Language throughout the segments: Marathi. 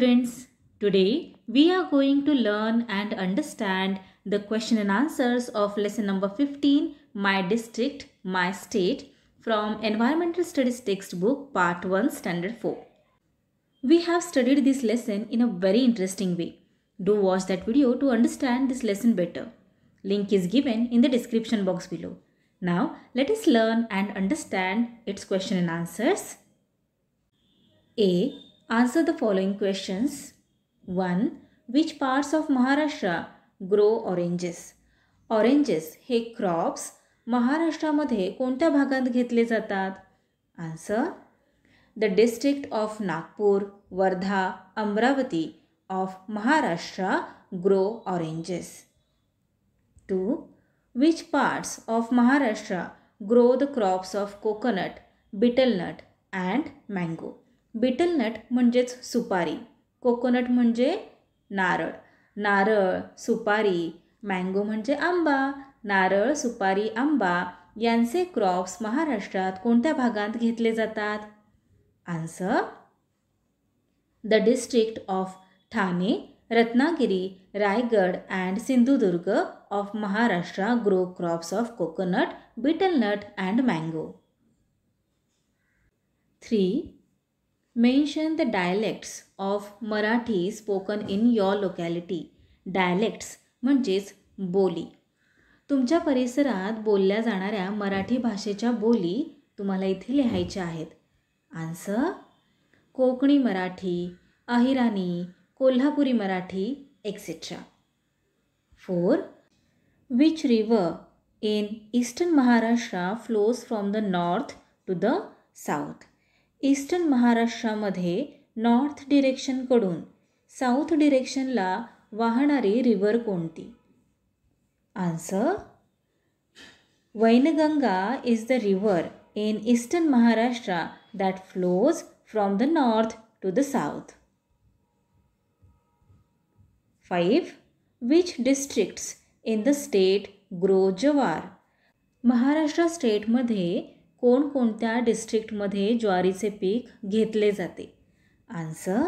students, today we are going to learn and understand the question and answers of lesson number 15, My District, My State from Environmental Studies textbook part 1 standard 4. We have studied this lesson in a very interesting way. Do watch that video to understand this lesson better. Link is given in the description box below. Now let us learn and understand its question and answers. A Answer the following questions. 1. Which parts of Maharashtra grow oranges? Oranges हे क्रॉप्स महाराष्ट्रामध्ये कोणत्या भागात घेतले जातात answer the district of Nagpur Wardha Amravati of Maharashtra grow oranges two which parts of Maharashtra grow the crops of coconut betel nut and mango betel nut म्हणजेच सुपारी कोकोनट म्हणजे नारळ नारळ सुपारी मँगो म्हणजे आंबा नारळ सुपारी आंबा यांचे क्रॉप्स महाराष्ट्रात कोणत्या भागात घेतले जातात answer the district of Thane Ratnagiri Raigad and Sindhudurg of Maharashtra grow crops of coconut betel nut and mango three mention the dialects of Marathi spoken in your locality dialects म्हणजेच बोली तुमच्या परिसरात बोलल्या जाणाऱ्या मराठी भाषेच्या बोली तुम्हाला इथे लिहायच्या आहेत answer Konkani Marathi Ahirani Kolhapuri Marathi etcetera four which river in eastern Maharashtra flows from the north to the south eastern महाराष्ट्रामध्ये नॉर्थ डिरेक्शनकडून साऊथ डिरेक्शनला वाहणारी रिव्हर कोणती answer Wainganga is the river in eastern Maharashtra that flows from the north to the south five which districts in the state grow jowar Maharashtra स्टेटमध्ये कोणकोणत्या डिस्ट्रिक्टमध्ये ज्वारीचे पीक घेतले जाते answer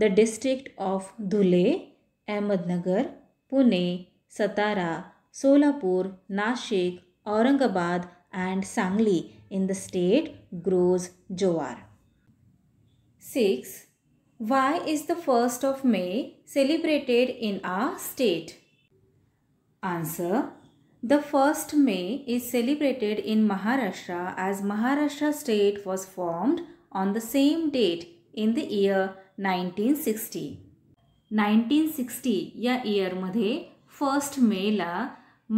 the district of Dhule Ahmednagar Pune Satara Solapur Nashik Aurangabad and Sangli in the state grows jowar six why is the first of May celebrated in our state answer the May is celebrated in Maharashtra as Maharashtra state was formed on the same date in the year nineteen sixty 1960. Sixty या इयरमध्ये फर्स्ट मेला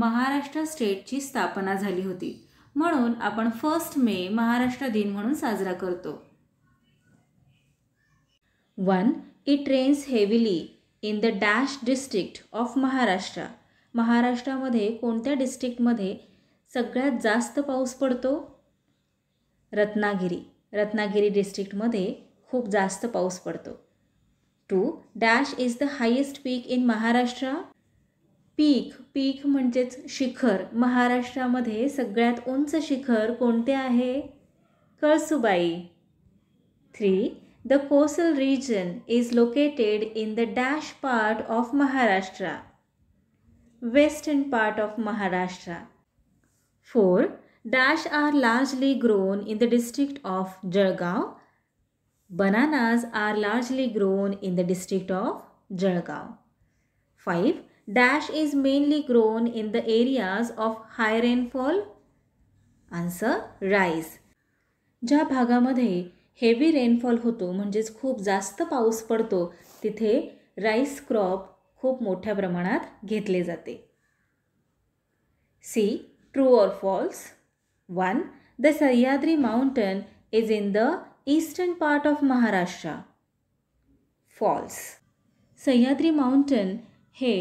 महाराष्ट्र स्टेटची स्थापना झाली होती म्हणून आपण फर्स्ट मे महाराष्ट्र दिन म्हणून साजरा करतो one it rains heavily in the dash district of Maharashtra महाराष्ट्रामध्ये कोणत्या डिस्ट्रिक्टमध्ये सगळ्यात जास्त पाऊस पडतो रत्नागिरी रत्नागिरी डिस्ट्रिक्टमध्ये खूप जास्त पाऊस पडतो two dash is the highest peak in Maharashtra peak peak म्हणजेच शिखर महाराष्ट्रामध्ये सगळ्यात उंच शिखर कोणते आहे Kalsubai three the coastal region is located in the dash part of Maharashtra western part of Maharashtra. 4. Dash are largely grown in the district of Jalgaon. Bananas are largely grown in the district of Jalgaon. 5. Dash is mainly grown in the areas of high rainfall. Answer rice. ज्या भागामध्ये heavy rainfall होतो म्हणजेच खूप जास्त पाऊस पडतो तिथे rice crop खूप मोठ्या प्रमाणात घेतले जाते C true or false one the Sahyadri mountain is in the eastern part of Maharashtra false Sahyadri mountain हे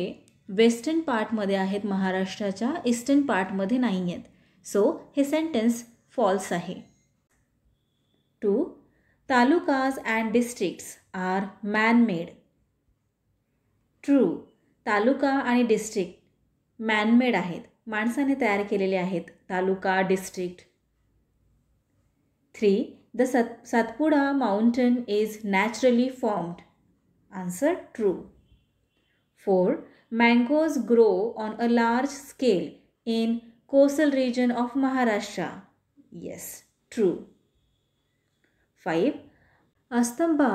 वेस्टर्न पार्टमध्ये आहेत महाराष्ट्राच्या ईस्टर्न पार्टमध्ये नाही आहेत सो हे सेंटेन्स फॉल्स आहे two talukas and districts are manmade true taluka आणि डिस्ट्रिक्ट मॅनमेड आहेत माणसाने तयार केलेले आहेत तालुका डिस्ट्रिक्ट थ्री द सत Satpura mountain is naturally formed answer true four mangoes grow on a large scale in coastal region of Maharashtra? Yes, true. 5. Astamba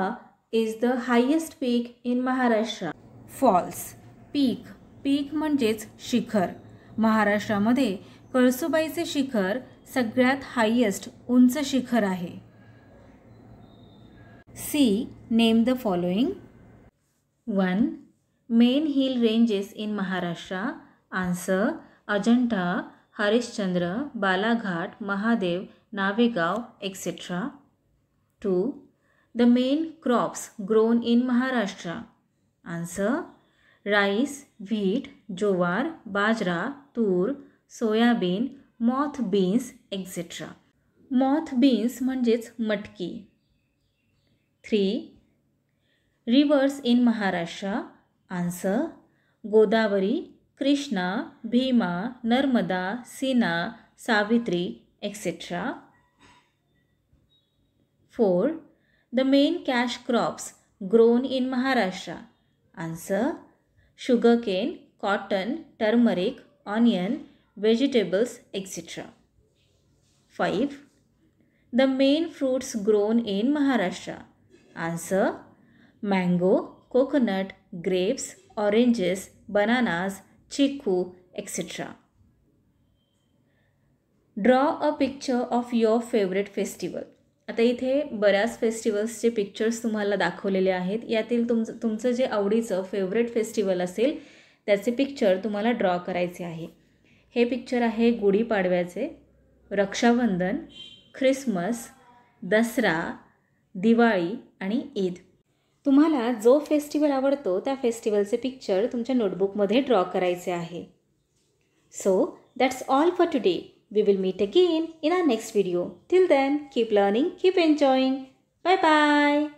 is the highest peak in Maharashtra. False peak peak म्हणजेच शिखर महाराष्ट्रामध्ये कळसुबाईचे शिखर सगळ्यात हायेस्ट उंच शिखर आहे C name the following one main hill ranges in Maharashtra answer Ajanta Harishchandra Balaghat Mahadev Navegaon etcetera two the main crops grown in Maharashtra answer rice wheat jowar, bajra tur soybean moth beans etcetera. Moth beans म्हणजेच मटकी three rivers in Maharashtra answer Godavari Krishna Bhima Narmada Sina Savitri etcetera four the main cash crops grown in Maharashtra Answer sugarcane, cotton, turmeric, onion, vegetables, etc. 5. The main fruits grown in Maharashtra. Answer mango, coconut, grapes, oranges, bananas, chiku, etc. Draw a picture of your favorite festival. आता इथे बऱ्याच फेस्टिवल्सचे पिक्चर्स तुम्हाला दाखवलेले आहेत यातील तुमचं तुमचं जे आवडीचं फेवरेट फेस्टिवल असेल त्याचे पिक्चर तुम्हाला ड्रॉ करायचे आहे हे पिक्चर आहे गुढीपाडव्याचे रक्षाबंधन ख्रिसमस दसरा दिवाळी आणि ईद तुम्हाला जो फेस्टिवल आवडतो त्या फेस्टिवलचे पिक्चर तुमच्या नोटबुकमध्ये ड्रॉ करायचे आहे so that's all for today We will meet again in our next video. Till then, keep learning, keep enjoying. Bye-bye.